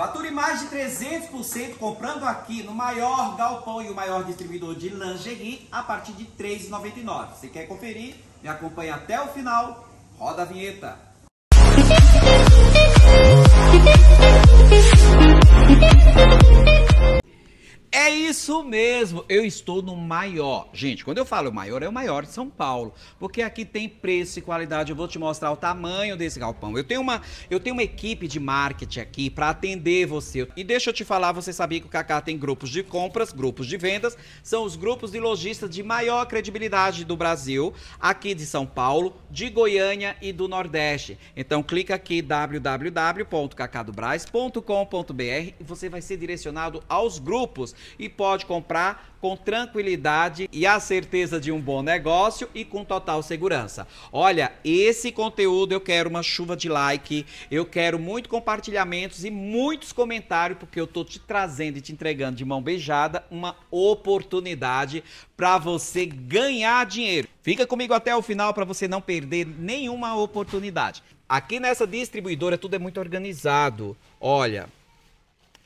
Fature mais de 300% comprando aqui no maior galpão e o maior distribuidor de lingerie a partir de R$ 3,99. Você quer conferir, me acompanha até o final. Roda a vinheta. É isso mesmo, eu estou no maior. Gente, quando eu falo maior, é o maior de São Paulo, porque aqui tem preço e qualidade. Eu vou te mostrar o tamanho desse galpão. Eu tenho uma, eu tenho uma equipe de marketing aqui para atender você. E deixa eu te falar, você sabia que o Kaká tem grupos de compras, grupos de vendas, são os grupos de lojistas de maior credibilidade do Brasil, aqui de São Paulo, de Goiânia e do Nordeste. Então clica aqui www.cacadobras.com.br e você vai ser direcionado aos grupos e pode comprar com tranquilidade e a certeza de um bom negócio e com total segurança. Olha, esse conteúdo eu quero uma chuva de like, eu quero muito compartilhamentos e muitos comentários porque eu tô te trazendo e te entregando de mão beijada uma oportunidade para você ganhar dinheiro. Fica comigo até o final para você não perder nenhuma oportunidade. Aqui nessa distribuidora tudo é muito organizado. Olha,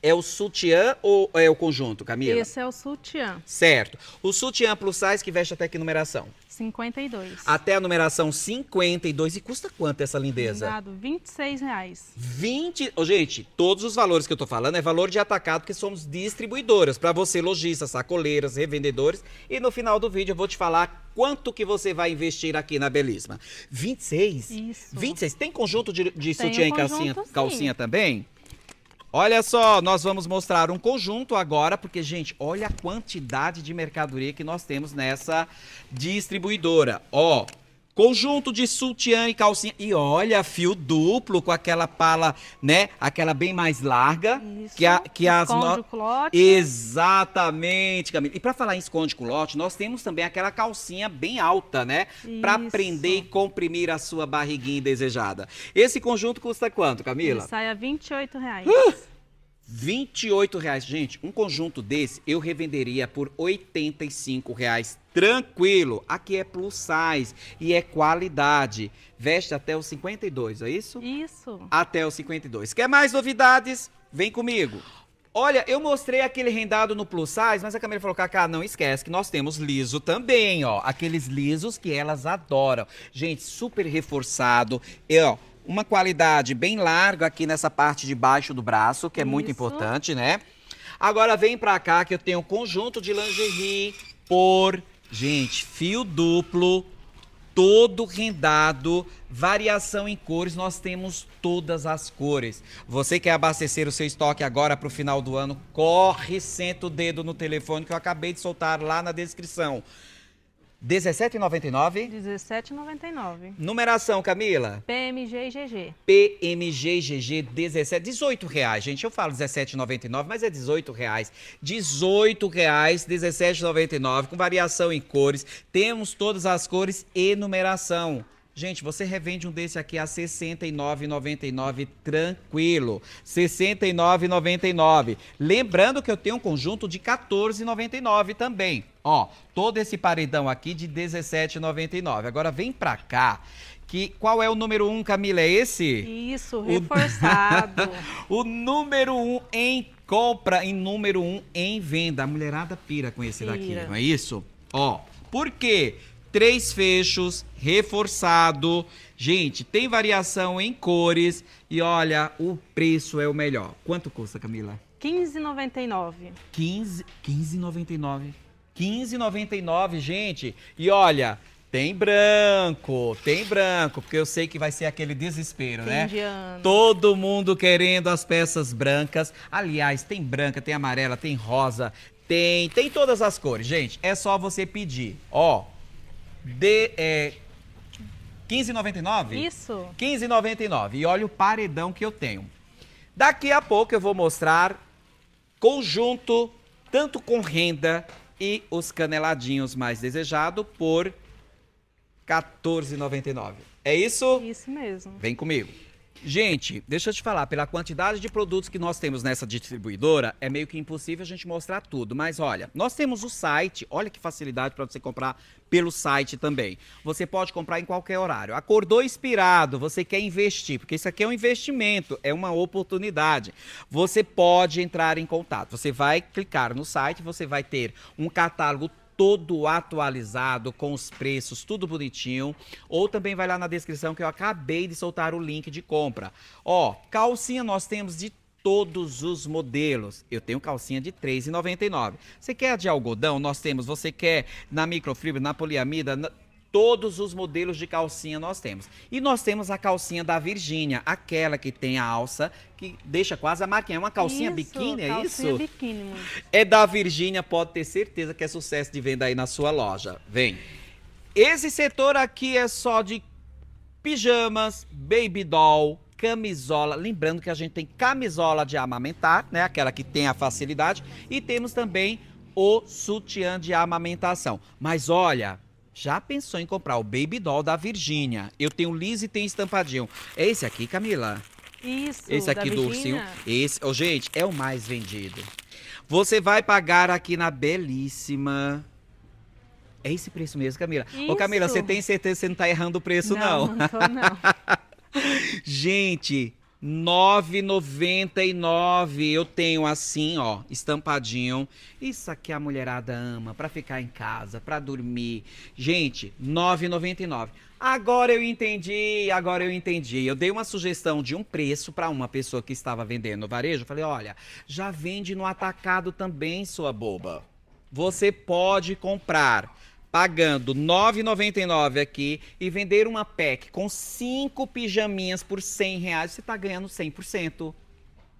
é o sutiã ou é o conjunto, Camila? Esse é o sutiã. Certo. O sutiã plus size que veste até que numeração? 52. Até a numeração 52. E custa quanto essa lindeza? Obrigado, 26 reais. 20. Oh, gente, todos os valores que eu tô falando é valor de atacado, porque somos distribuidoras. para você, lojistas, sacoleiras, revendedores. E no final do vídeo eu vou te falar quanto que você vai investir aqui na Belisma. 26? Isso. 26. Tem conjunto de, de Tem sutiã um e conjunto, calcinha, sim. calcinha também? Olha só, nós vamos mostrar um conjunto agora, porque, gente, olha a quantidade de mercadoria que nós temos nessa distribuidora. Ó, Conjunto de sutiã e calcinha. E olha, fio duplo com aquela pala, né? Aquela bem mais larga. Isso. Que, a, que as esconde no... culote. Exatamente, Camila. E para falar em esconde culote, nós temos também aquela calcinha bem alta, né? Para prender e comprimir a sua barriguinha desejada. Esse conjunto custa quanto, Camila? Ele sai a 28 reais. Uh! 28 reais. Gente, um conjunto desse eu revenderia por 85 reais. Tranquilo. Aqui é plus size e é qualidade. Veste até os 52, é isso? Isso. Até os 52. Quer mais novidades? Vem comigo. Olha, eu mostrei aquele rendado no plus size, mas a câmera falou, Cacá, não esquece que nós temos liso também, ó. Aqueles lisos que elas adoram. Gente, super reforçado. E, ó, uma qualidade bem larga aqui nessa parte de baixo do braço, que é Isso. muito importante, né? Agora vem pra cá que eu tenho um conjunto de lingerie por, gente, fio duplo, todo rendado, variação em cores, nós temos todas as cores. Você quer abastecer o seu estoque agora para o final do ano? Corre, senta o dedo no telefone que eu acabei de soltar lá na descrição. 17,99. 17,99. Numeração, Camila? PMG e GG. PMGGG. PMGGG 17, 18 reais, gente. Eu falo 17,99, mas é 18 reais. 18 reais, 17,99, com variação em cores. Temos todas as cores e numeração. Gente, você revende um desse aqui a 69,99 tranquilo. 69,99. Lembrando que eu tenho um conjunto de 14,99 também. Ó, todo esse paredão aqui de 17,99. Agora vem pra cá. Que, qual é o número um, Camila? É esse? Isso, reforçado. O, o número um em compra e número um em venda. A mulherada pira com esse pira. daqui, não é isso? Ó, por quê? Porque três fechos, reforçado. Gente, tem variação em cores e olha, o preço é o melhor. Quanto custa, Camila? R$15,99. 15, 15,99. 15,99, gente. E olha, tem branco, tem branco, porque eu sei que vai ser aquele desespero, né? De Todo mundo querendo as peças brancas. Aliás, tem branca, tem amarela, tem rosa, tem, tem todas as cores, gente. É só você pedir. Ó, de é, 15,99? Isso. 15,99. E olha o paredão que eu tenho. Daqui a pouco eu vou mostrar conjunto, tanto com renda e os caneladinhos mais desejado por 14,99. É isso? Isso mesmo. Vem comigo. Gente, deixa eu te falar, pela quantidade de produtos que nós temos nessa distribuidora, é meio que impossível a gente mostrar tudo. Mas olha, nós temos o site, olha que facilidade para você comprar pelo site também. Você pode comprar em qualquer horário. Acordou inspirado, você quer investir, porque isso aqui é um investimento, é uma oportunidade. Você pode entrar em contato. Você vai clicar no site, você vai ter um catálogo todo atualizado, com os preços, tudo bonitinho. Ou também vai lá na descrição que eu acabei de soltar o link de compra. Ó, calcinha nós temos de todos os modelos. Eu tenho calcinha de R$ 3,99. Você quer de algodão? Nós temos. Você quer na microfibra, na poliamida? Na todos os modelos de calcinha nós temos. E nós temos a calcinha da Virgínia, aquela que tem a alça, que deixa quase a máquina É uma calcinha isso, biquíni, é isso? Calcinha biquíni. É da Virgínia, pode ter certeza que é sucesso de venda aí na sua loja. Vem. Esse setor aqui é só de pijamas, baby doll, camisola. Lembrando que a gente tem camisola de amamentar, né? Aquela que tem a facilidade. E temos também o sutiã de amamentação. Mas olha, já pensou em comprar o Baby Doll da Virgínia? Eu tenho liso e tenho estampadinho. É esse aqui, Camila? Isso, Esse aqui do ursinho. Esse, oh, gente, é o mais vendido. Você vai pagar aqui na belíssima... É esse preço mesmo, Camila. Isso. Ô, Camila, você tem certeza que você não tá errando o preço, não? Não, não tô, não. gente, 9,99. Eu tenho assim, ó, estampadinho. Isso aqui a mulherada ama para ficar em casa, para dormir. Gente, 9,99. Agora eu entendi, agora eu entendi. Eu dei uma sugestão de um preço para uma pessoa que estava vendendo no varejo. Eu falei: "Olha, já vende no atacado também, sua boba. Você pode comprar." pagando R$ 9,99 aqui e vender uma pack com cinco pijaminhas por R$ reais, você está ganhando 100%.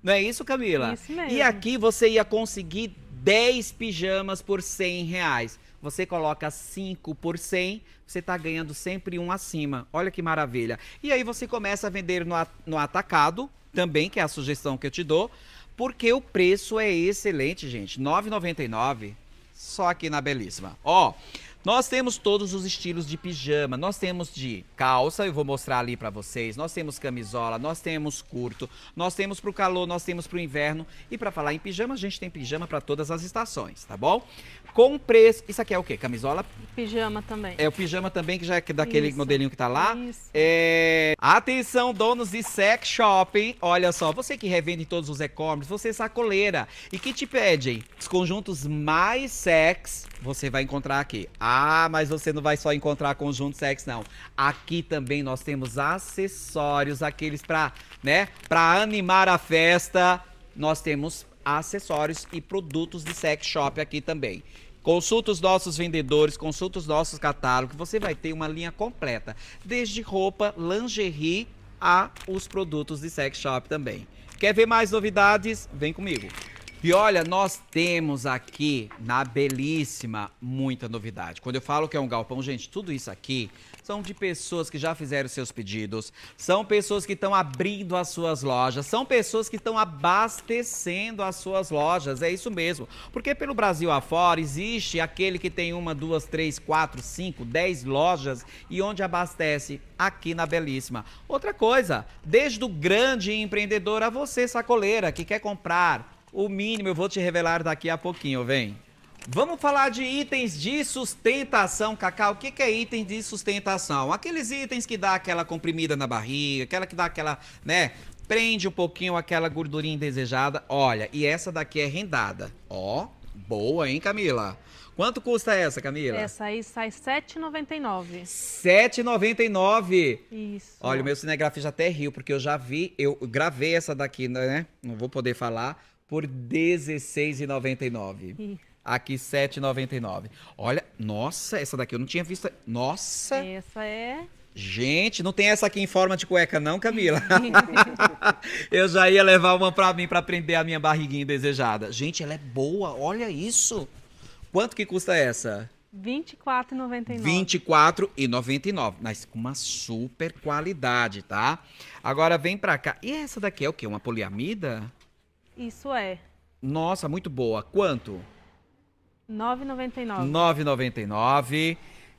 Não é isso, Camila? Isso mesmo. E aqui você ia conseguir 10 pijamas por R$ reais. Você coloca 5 por 100, você está ganhando sempre um acima. Olha que maravilha. E aí você começa a vender no, no atacado, também, que é a sugestão que eu te dou, porque o preço é excelente, gente. R$ 9,99 só aqui na Belíssima. Ó, oh, nós temos todos os estilos de pijama. Nós temos de calça, eu vou mostrar ali para vocês. Nós temos camisola, nós temos curto, nós temos pro calor, nós temos pro inverno. E para falar em pijama, a gente tem pijama para todas as estações, tá bom? Com preço. Isso aqui é o quê? Camisola? Pijama também. É o pijama também, que já é daquele Isso. modelinho que tá lá. Isso. É... Atenção, donos de sex shopping. Olha só, você que revende em todos os e-commerce, você é sacoleira. E que te pedem os conjuntos mais sex você vai encontrar aqui. Ah, mas você não vai só encontrar conjunto sex não. Aqui também nós temos acessórios, aqueles para, né, para animar a festa. Nós temos acessórios e produtos de sex shop aqui também. Consulta os nossos vendedores, consulta os nossos catálogos, você vai ter uma linha completa, desde roupa, lingerie a os produtos de sex shop também. Quer ver mais novidades? Vem comigo. E olha, nós temos aqui na Belíssima muita novidade. Quando eu falo que é um galpão, gente, tudo isso aqui são de pessoas que já fizeram seus pedidos, são pessoas que estão abrindo as suas lojas, são pessoas que estão abastecendo as suas lojas. É isso mesmo. Porque pelo Brasil afora existe aquele que tem uma, duas, três, quatro, cinco, dez lojas e onde abastece aqui na Belíssima. Outra coisa, desde o grande empreendedor a você, sacoleira, que quer comprar o mínimo eu vou te revelar daqui a pouquinho, vem. Vamos falar de itens de sustentação, Cacá. O que, é item de sustentação? Aqueles itens que dá aquela comprimida na barriga, aquela que dá aquela, né? Prende um pouquinho aquela gordurinha indesejada. Olha, e essa daqui é rendada. Ó, boa, hein, Camila? Quanto custa essa, Camila? Essa aí sai R$ 7,99. 7,99? Isso. Olha, o meu cinegrafista até riu, porque eu já vi, eu gravei essa daqui, né? Não vou poder falar por R$16,99. Aqui, R$7,99. Olha, nossa, essa daqui eu não tinha visto. Nossa! Essa é. Gente, não tem essa aqui em forma de cueca, não, Camila. eu já ia levar uma pra mim pra prender a minha barriguinha desejada Gente, ela é boa, olha isso. Quanto que custa essa? R$24,99. R$24,99. Mas com uma super qualidade, tá? Agora vem pra cá. E essa daqui é o quê? Uma poliamida? Isso é. Nossa, muito boa. Quanto? 9,99. 9,99.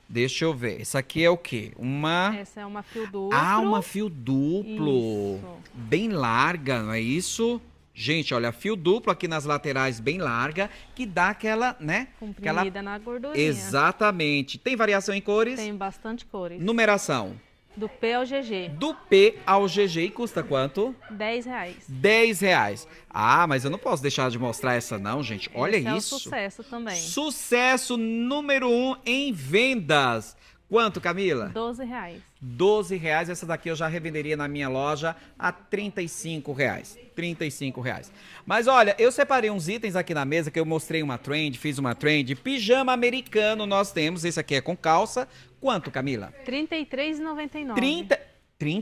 Deixa eu ver. Isso aqui é o quê? Uma. Essa é uma fio duplo. Ah, uma fio duplo. Isso. Bem larga, não é isso? Gente, olha, fio duplo aqui nas laterais bem larga, que dá aquela, né? Comprimida aquela... na gordurinha. Exatamente. Tem variação em cores? Tem bastante cores. Numeração? Do P ao GG. Do P ao GG e custa quanto? 10 reais. 10 reais. Ah, mas eu não posso deixar de mostrar essa não, gente. Olha Esse é isso. É um sucesso também. Sucesso número 1 um em vendas. Quanto, Camila? 12 reais. 12 reais. Essa daqui eu já revenderia na minha loja a 35 reais. 35 reais. Mas olha, eu separei uns itens aqui na mesa que eu mostrei uma trend, fiz uma trend. Pijama americano nós temos. Esse aqui é com calça, Quanto, Camila? R$ 33,99. 30... R$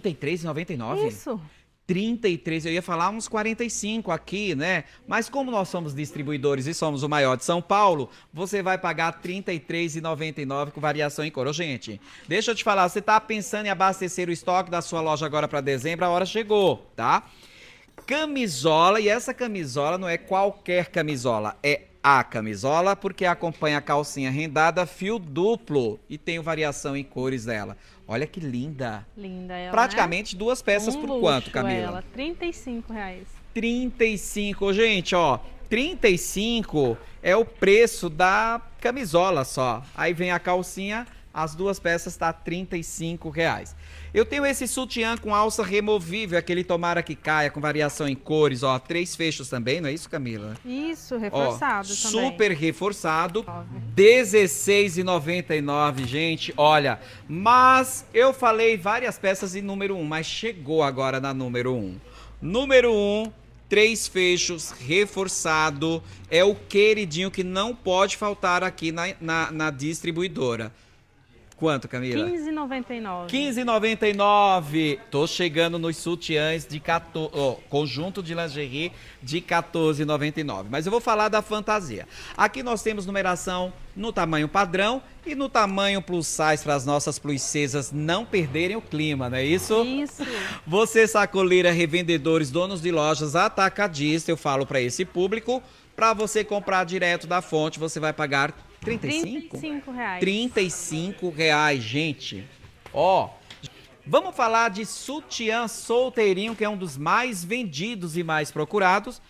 33,99? Isso. 33, eu ia falar uns 45 aqui, né? Mas como nós somos distribuidores e somos o maior de São Paulo, você vai pagar R$ 33,99 com variação em cor. gente, deixa eu te falar, você tá pensando em abastecer o estoque da sua loja agora para dezembro, a hora chegou, tá? Camisola, e essa camisola não é qualquer camisola, é a camisola, porque acompanha a calcinha rendada, fio duplo e tem variação em cores dela. Olha que linda. Linda ela, né? Praticamente né? duas peças um por quanto, Camila? Ela, 35 reais. 35, gente, ó. 35 é o preço da camisola só. Aí vem a calcinha as duas peças está R$ reais. Eu tenho esse sutiã com alça removível, aquele tomara que caia, com variação em cores, ó. Três fechos também, não é isso, Camila? Isso, reforçado ó, também. Super reforçado, 16,99, gente. Olha, mas eu falei várias peças em número 1, um, mas chegou agora na número 1. Um. Número 1, um, três fechos, reforçado. É o queridinho que não pode faltar aqui na, na, na distribuidora. Quanto, Camila? 15,99. 15,99. Tô chegando nos sutiãs de 14, oh, conjunto de lingerie de 14,99. Mas eu vou falar da fantasia. Aqui nós temos numeração no tamanho padrão e no tamanho plus size para as nossas pluicesas não perderem o clima, não é isso? Isso. Você sacoleira, revendedores, donos de lojas, atacadista, eu falo para esse público, para você comprar direto da fonte, você vai pagar 35? 35 reais. 35 reais, gente. Ó, vamos falar de sutiã solteirinho, que é um dos mais vendidos e mais procurados.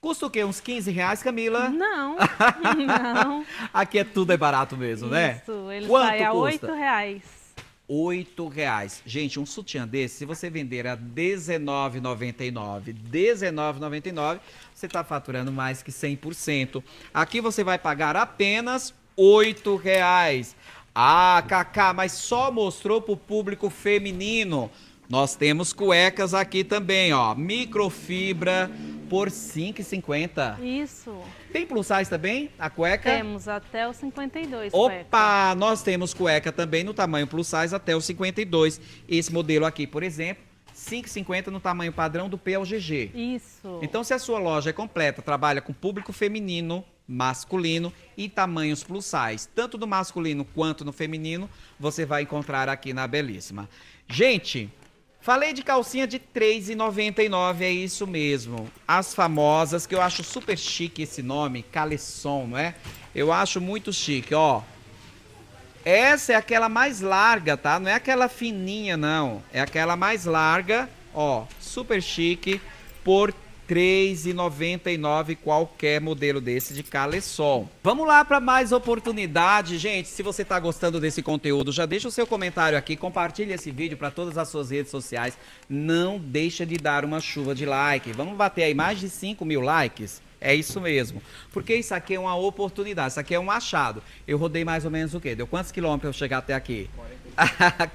Custa o quê? Uns 15 reais, Camila? Não, não. Aqui é tudo é barato mesmo, Isso, né? Isso, ele Quanto sai a custa? 8 reais oito reais. Gente, um sutiã desse, se você vender a R$19,99, R$19,99, você está faturando mais que 100%. Aqui você vai pagar apenas oito reais. Ah, Cacá, mas só mostrou para o público feminino. Nós temos cuecas aqui também, ó. Microfibra, por R$ 5,50. Isso. Tem plus size também? A cueca? Temos até o 52. Opa! Cueca. Nós temos cueca também no tamanho plus size até o 52. Esse modelo aqui, por exemplo. 5,50 no tamanho padrão do P ao GG. Isso. Então, se a sua loja é completa, trabalha com público feminino, masculino e tamanhos plus size, tanto no masculino quanto no feminino, você vai encontrar aqui na Belíssima. Gente, Falei de calcinha de R$3,99, é isso mesmo. As famosas, que eu acho super chique esse nome, caleçon, não é? Eu acho muito chique, ó. Essa é aquela mais larga, tá? Não é aquela fininha, não. É aquela mais larga, ó. Super chique, por 3,99 qualquer modelo desse de Calesol. Vamos lá para mais oportunidade, gente. Se você está gostando desse conteúdo, já deixa o seu comentário aqui, compartilha esse vídeo para todas as suas redes sociais. Não deixa de dar uma chuva de like. Vamos bater aí mais de 5 mil likes. É isso mesmo. Porque isso aqui é uma oportunidade, isso aqui é um achado. Eu rodei mais ou menos o quê? Deu quantos quilômetros eu chegar até aqui?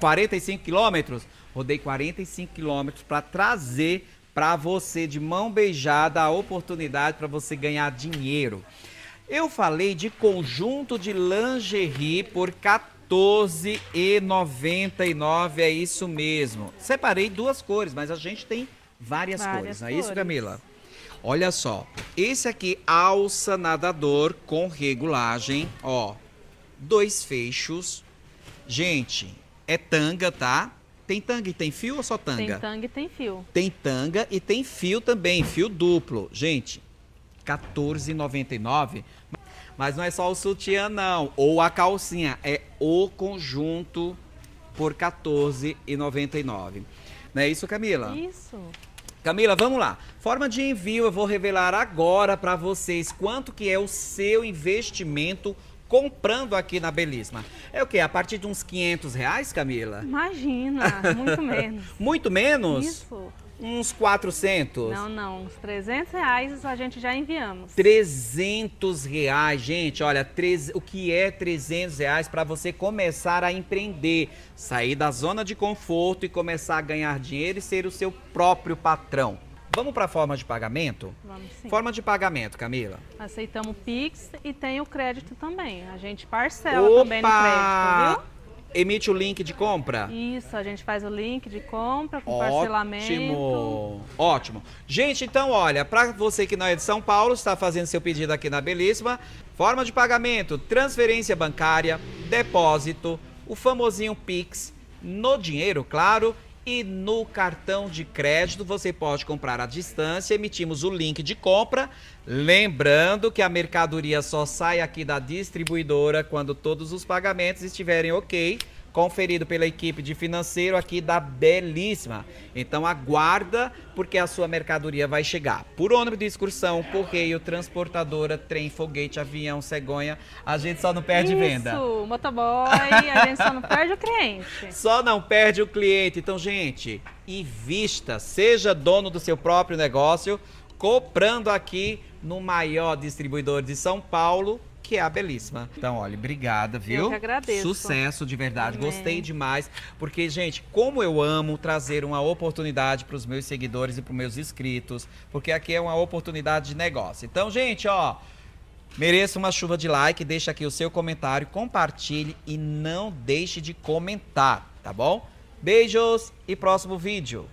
45, 45 quilômetros? Rodei 45 quilômetros para trazer para você de mão beijada a oportunidade para você ganhar dinheiro. Eu falei de conjunto de lingerie por 14,99, é isso mesmo. Separei duas cores, mas a gente tem várias, várias cores, não é isso, Camila? Olha só, esse aqui, alça nadador com regulagem, ó, dois fechos. Gente, é tanga, tá? Tem tanga e tem fio ou só tanga? Tem tanga e tem fio. Tem tanga e tem fio também, fio duplo. Gente, R$14,99. Mas não é só o sutiã, não. Ou a calcinha. É o conjunto por R$14,99. Não é isso, Camila? Isso. Camila, vamos lá. Forma de envio, eu vou revelar agora para vocês quanto que é o seu investimento comprando aqui na Belisma. É o quê? A partir de uns 500 reais, Camila? Imagina, muito menos. muito menos? Isso. Uns 400? Não, não, uns 300 reais a gente já enviamos. 300 reais, gente, olha, treze... o que é 300 reais para você começar a empreender, sair da zona de conforto e começar a ganhar dinheiro e ser o seu próprio patrão? Vamos para a forma de pagamento? Vamos sim. Forma de pagamento, Camila. Aceitamos o Pix e tem o crédito também. A gente parcela Opa! também no crédito, viu? Emite o link de compra? Isso, a gente faz o link de compra com Ótimo. parcelamento. Ótimo. Gente, então, olha, para você que não é de São Paulo, está fazendo seu pedido aqui na Belíssima, forma de pagamento, transferência bancária, depósito, o famosinho Pix, no dinheiro, claro, e no cartão de crédito você pode comprar à distância. Emitimos o link de compra. Lembrando que a mercadoria só sai aqui da distribuidora quando todos os pagamentos estiverem ok conferido pela equipe de financeiro aqui da Belíssima. Então aguarda, porque a sua mercadoria vai chegar por ônibus de excursão, correio, transportadora, trem, foguete, avião, cegonha. A gente só não perde Isso, venda. Isso, motoboy, a gente só não perde o cliente. Só não perde o cliente. Então, gente, invista, seja dono do seu próprio negócio, comprando aqui no maior distribuidor de São Paulo que é a belíssima. Então, olha, obrigada, viu? Eu que agradeço. Sucesso de verdade. Amém. Gostei demais, porque gente, como eu amo trazer uma oportunidade para os meus seguidores e para os meus inscritos, porque aqui é uma oportunidade de negócio. Então, gente, ó, Mereça uma chuva de like, deixa aqui o seu comentário, compartilhe e não deixe de comentar, tá bom? Beijos e próximo vídeo.